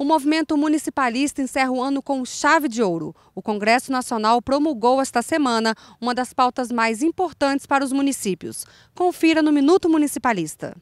O movimento municipalista encerra o ano com chave de ouro. O Congresso Nacional promulgou esta semana uma das pautas mais importantes para os municípios. Confira no Minuto Municipalista.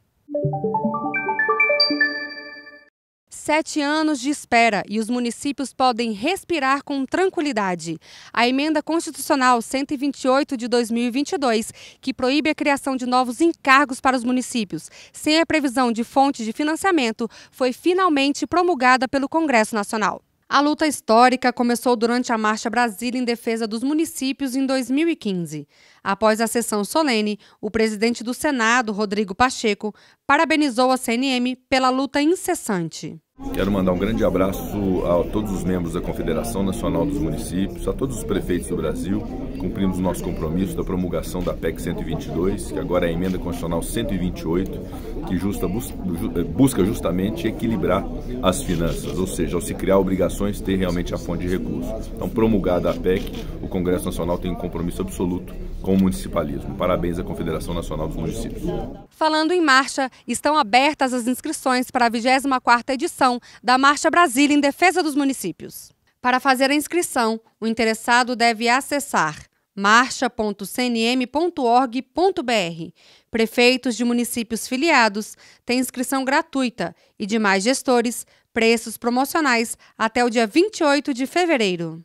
Sete anos de espera e os municípios podem respirar com tranquilidade. A emenda constitucional 128 de 2022, que proíbe a criação de novos encargos para os municípios, sem a previsão de fonte de financiamento, foi finalmente promulgada pelo Congresso Nacional. A luta histórica começou durante a Marcha Brasília em Defesa dos Municípios em 2015. Após a sessão solene, o presidente do Senado, Rodrigo Pacheco, parabenizou a CNM pela luta incessante. Quero mandar um grande abraço a todos os membros da Confederação Nacional dos Municípios, a todos os prefeitos do Brasil. Cumprimos nosso compromisso da promulgação da PEC 122, que agora é a emenda constitucional 128, que justa, eh, busca justamente equilibrar as finanças, ou seja, ao se criar obrigações, ter realmente a fonte de recursos. Então, promulgada a PEC, o Congresso Nacional tem um compromisso absoluto com o municipalismo. Parabéns à Confederação Nacional dos Municípios. Falando em marcha, estão abertas as inscrições para a 24ª edição da Marcha Brasília em Defesa dos Municípios. Para fazer a inscrição, o interessado deve acessar marcha.cnm.org.br. Prefeitos de municípios filiados têm inscrição gratuita e demais gestores, preços promocionais até o dia 28 de fevereiro.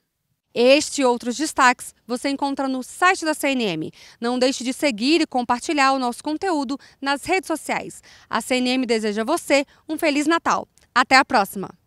Este e outros destaques você encontra no site da CNM. Não deixe de seguir e compartilhar o nosso conteúdo nas redes sociais. A CNM deseja a você um Feliz Natal. Até a próxima!